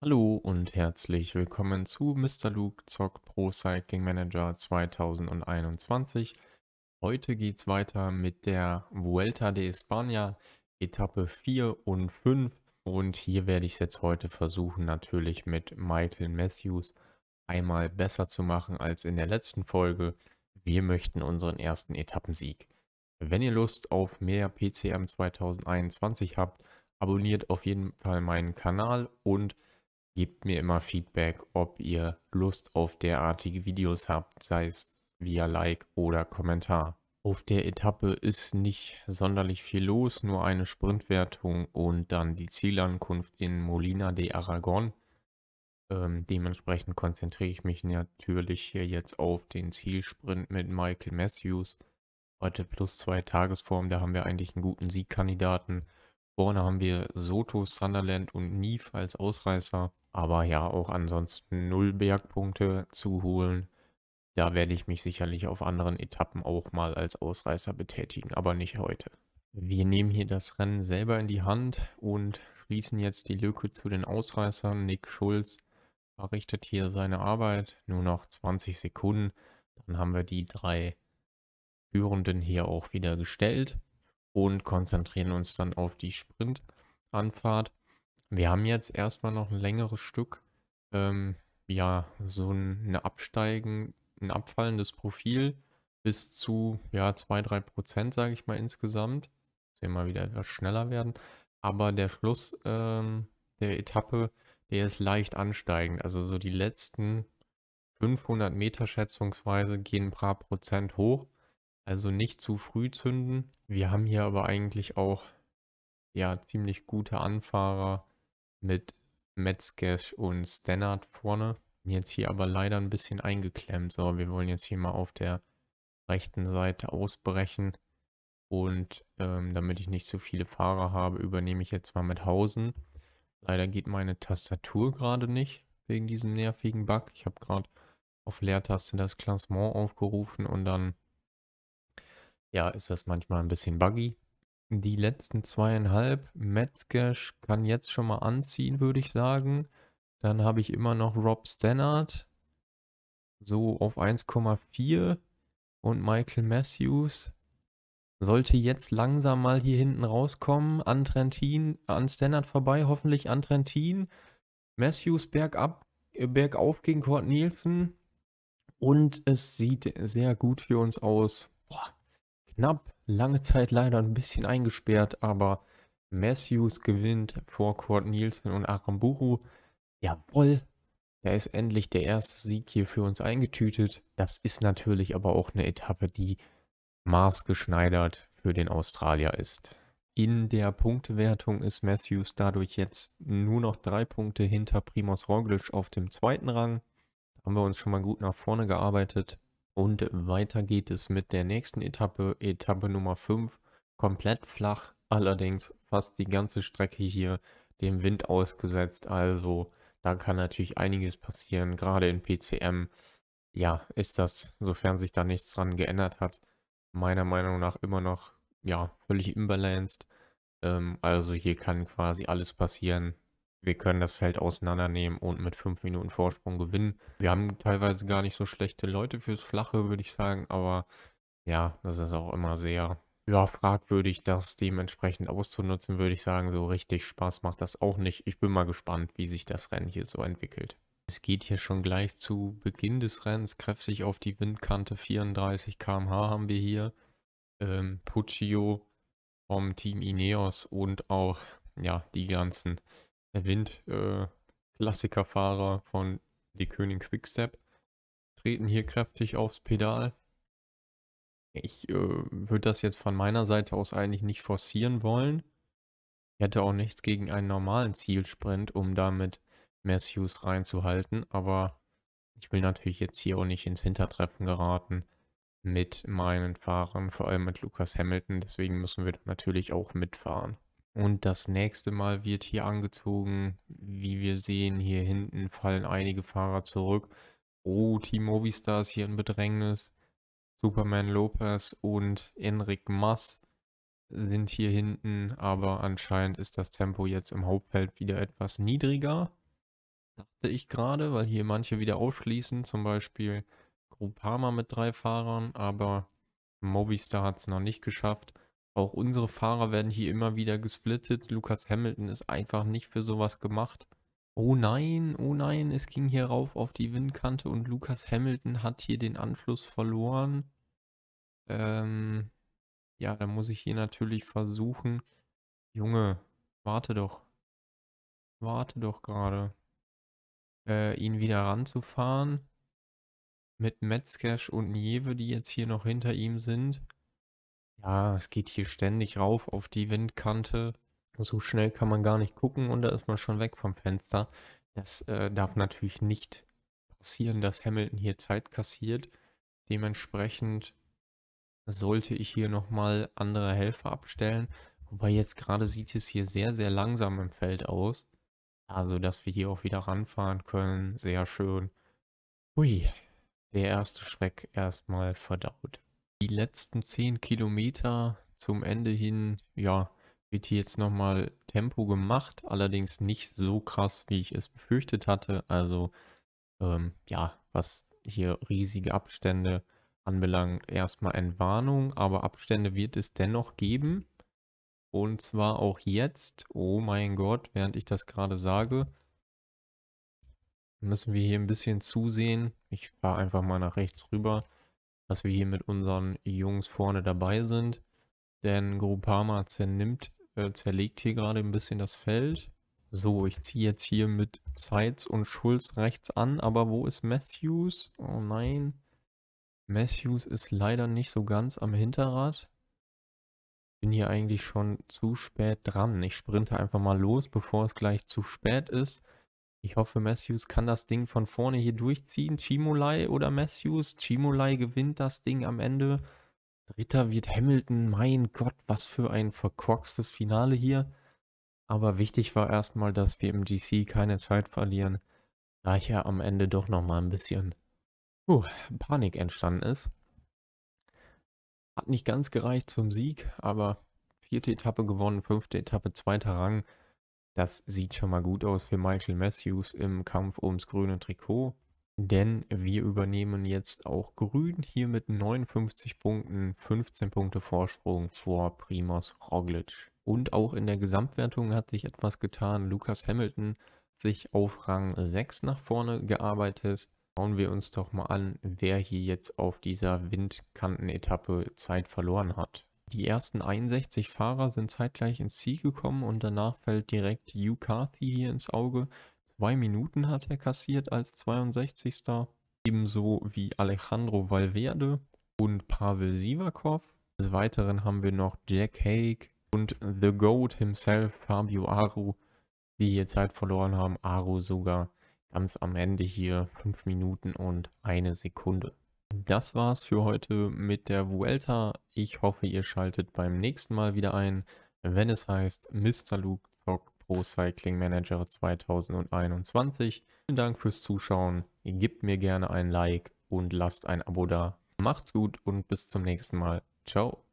Hallo und herzlich willkommen zu Mr. Luke Zock Pro Cycling Manager 2021. Heute geht's weiter mit der Vuelta de España Etappe 4 und 5 und hier werde ich es jetzt heute versuchen natürlich mit Michael Matthews einmal besser zu machen als in der letzten Folge. Wir möchten unseren ersten Etappensieg. Wenn ihr Lust auf mehr PCM 2021 habt, abonniert auf jeden Fall meinen Kanal und gebt mir immer Feedback, ob ihr Lust auf derartige Videos habt, sei es via Like oder Kommentar. Auf der Etappe ist nicht sonderlich viel los, nur eine Sprintwertung und dann die Zielankunft in Molina de Aragon. Ähm, dementsprechend konzentriere ich mich natürlich hier jetzt auf den Zielsprint mit Michael Matthews. Heute plus zwei Tagesform, da haben wir eigentlich einen guten Siegkandidaten. Vorne haben wir Soto, Sunderland und Neve als Ausreißer. Aber ja, auch ansonsten null Bergpunkte zu holen. Da werde ich mich sicherlich auf anderen Etappen auch mal als Ausreißer betätigen, aber nicht heute. Wir nehmen hier das Rennen selber in die Hand und schließen jetzt die Lücke zu den Ausreißern. Nick Schulz verrichtet hier seine Arbeit. Nur noch 20 Sekunden. Dann haben wir die drei Führenden hier auch wieder gestellt und konzentrieren uns dann auf die Sprintanfahrt. Wir haben jetzt erstmal noch ein längeres Stück. Ähm, ja, so ein Absteigen, ein abfallendes Profil bis zu ja, 2-3%, Prozent, sage ich mal insgesamt. Sehen mal wieder etwas schneller werden. Aber der Schluss ähm, der Etappe, der ist leicht ansteigend. Also so die letzten 500 Meter schätzungsweise gehen ein paar Prozent hoch. Also nicht zu früh zünden. Wir haben hier aber eigentlich auch ja ziemlich gute Anfahrer mit Metzgev und Stannard vorne. Jetzt hier aber leider ein bisschen eingeklemmt. So, wir wollen jetzt hier mal auf der rechten Seite ausbrechen. Und ähm, damit ich nicht zu so viele Fahrer habe, übernehme ich jetzt mal mit Hausen. Leider geht meine Tastatur gerade nicht, wegen diesem nervigen Bug. Ich habe gerade auf Leertaste das Klassement aufgerufen und dann ja, ist das manchmal ein bisschen buggy die letzten zweieinhalb. Metzgesch kann jetzt schon mal anziehen, würde ich sagen. Dann habe ich immer noch Rob Stannard. So auf 1,4. Und Michael Matthews. Sollte jetzt langsam mal hier hinten rauskommen. An Trentin, an Stannard vorbei, hoffentlich an Trentin. Matthews bergab, äh, bergauf gegen Kurt Nielsen. Und es sieht sehr gut für uns aus. Boah, knapp lange Zeit leider ein bisschen eingesperrt, aber Matthews gewinnt vor Kurt Nielsen und Aramburu. Jawohl, da ist endlich der erste Sieg hier für uns eingetütet. Das ist natürlich aber auch eine Etappe, die maßgeschneidert für den Australier ist. In der Punktewertung ist Matthews dadurch jetzt nur noch drei Punkte hinter Primoz Roglic auf dem zweiten Rang. Haben wir uns schon mal gut nach vorne gearbeitet. Und weiter geht es mit der nächsten Etappe, Etappe Nummer 5. Komplett flach, allerdings fast die ganze Strecke hier dem Wind ausgesetzt. Also da kann natürlich einiges passieren, gerade in PCM. Ja, ist das, sofern sich da nichts dran geändert hat, meiner Meinung nach immer noch ja, völlig imbalanced. Ähm, also hier kann quasi alles passieren wir können das Feld auseinandernehmen und mit fünf Minuten Vorsprung gewinnen. Wir haben teilweise gar nicht so schlechte Leute fürs Flache, würde ich sagen, aber ja, das ist auch immer sehr ja, fragwürdig, das dementsprechend auszunutzen, würde ich sagen. So richtig Spaß macht das auch nicht. Ich bin mal gespannt, wie sich das Rennen hier so entwickelt. Es geht hier schon gleich zu Beginn des Rennens kräftig auf die Windkante. 34 km/h haben wir hier. Ähm, Puccio vom Team Ineos und auch ja, die ganzen erwähnt, äh, Klassikerfahrer von Die König Quickstep treten hier kräftig aufs Pedal. Ich äh, würde das jetzt von meiner Seite aus eigentlich nicht forcieren wollen. Ich hätte auch nichts gegen einen normalen Zielsprint, um damit Matthews reinzuhalten, aber ich will natürlich jetzt hier auch nicht ins Hintertreffen geraten mit meinen Fahrern, vor allem mit Lucas Hamilton. Deswegen müssen wir natürlich auch mitfahren. Und das nächste Mal wird hier angezogen. Wie wir sehen, hier hinten fallen einige Fahrer zurück. Oh, Team Movistar ist hier in Bedrängnis. Superman Lopez und Enric Mass sind hier hinten, aber anscheinend ist das Tempo jetzt im Hauptfeld wieder etwas niedriger. Dachte ich gerade, weil hier manche wieder aufschließen, zum Beispiel Groupama mit drei Fahrern, aber Movistar hat es noch nicht geschafft. Auch unsere Fahrer werden hier immer wieder gesplittet. Lucas Hamilton ist einfach nicht für sowas gemacht. Oh nein, oh nein, es ging hier rauf auf die Windkante und Lucas Hamilton hat hier den Anschluss verloren. Ähm, ja, da muss ich hier natürlich versuchen. Junge, warte doch. Warte doch gerade. Äh, ihn wieder ranzufahren. Mit Metzcash und Nieve, die jetzt hier noch hinter ihm sind. Ja, es geht hier ständig rauf auf die Windkante. So schnell kann man gar nicht gucken und da ist man schon weg vom Fenster. Das äh, darf natürlich nicht passieren, dass Hamilton hier Zeit kassiert. Dementsprechend sollte ich hier nochmal andere Helfer abstellen. Wobei jetzt gerade sieht es hier sehr, sehr langsam im Feld aus. Also, dass wir hier auch wieder ranfahren können. Sehr schön. Hui, der erste Schreck erstmal verdaut die letzten 10 Kilometer zum Ende hin, ja, wird hier jetzt nochmal Tempo gemacht, allerdings nicht so krass, wie ich es befürchtet hatte. Also, ähm, ja, was hier riesige Abstände anbelangt, erstmal Entwarnung, aber Abstände wird es dennoch geben. Und zwar auch jetzt, oh mein Gott, während ich das gerade sage, müssen wir hier ein bisschen zusehen. Ich fahre einfach mal nach rechts rüber dass wir hier mit unseren Jungs vorne dabei sind. Denn Grupama zernimmt, äh, zerlegt hier gerade ein bisschen das Feld. So, ich ziehe jetzt hier mit Zeitz und Schulz rechts an, aber wo ist Matthews? Oh nein. Matthews ist leider nicht so ganz am Hinterrad. Bin hier eigentlich schon zu spät dran. Ich sprinte einfach mal los, bevor es gleich zu spät ist. Ich hoffe, Matthews kann das Ding von vorne hier durchziehen. Chimolai oder Matthews? Chimolai gewinnt das Ding am Ende. Dritter wird Hamilton. Mein Gott, was für ein verkorkstes Finale hier. Aber wichtig war erstmal, dass wir im GC keine Zeit verlieren, da ich ja am Ende doch nochmal ein bisschen uh, Panik entstanden ist. Hat nicht ganz gereicht zum Sieg, aber vierte Etappe gewonnen, fünfte Etappe zweiter Rang. Das sieht schon mal gut aus für Michael Matthews im Kampf ums grüne Trikot. Denn wir übernehmen jetzt auch Grün hier mit 59 Punkten, 15 Punkte Vorsprung vor Primoz Roglic. Und auch in der Gesamtwertung hat sich etwas getan. Lucas Hamilton hat sich auf Rang 6 nach vorne gearbeitet. Schauen wir uns doch mal an, wer hier jetzt auf dieser Windkantenetappe Zeit verloren hat. Die ersten 61 Fahrer sind zeitgleich ins Ziel gekommen und danach fällt direkt Hugh Carthy hier ins Auge. Zwei Minuten hat er kassiert als 62. Ebenso wie Alejandro Valverde und Pavel Sivakov. Des Weiteren haben wir noch Jack Haig und The Goat himself, Fabio Aru, die hier Zeit verloren haben. Aru sogar ganz am Ende hier 5 Minuten und eine Sekunde. Das war's für heute mit der Vuelta. Ich hoffe, ihr schaltet beim nächsten Mal wieder ein, wenn es heißt Mr. Luke zockt Pro Cycling Manager 2021. Vielen Dank fürs Zuschauen. Gebt mir gerne ein Like und lasst ein Abo da. Macht's gut und bis zum nächsten Mal. Ciao.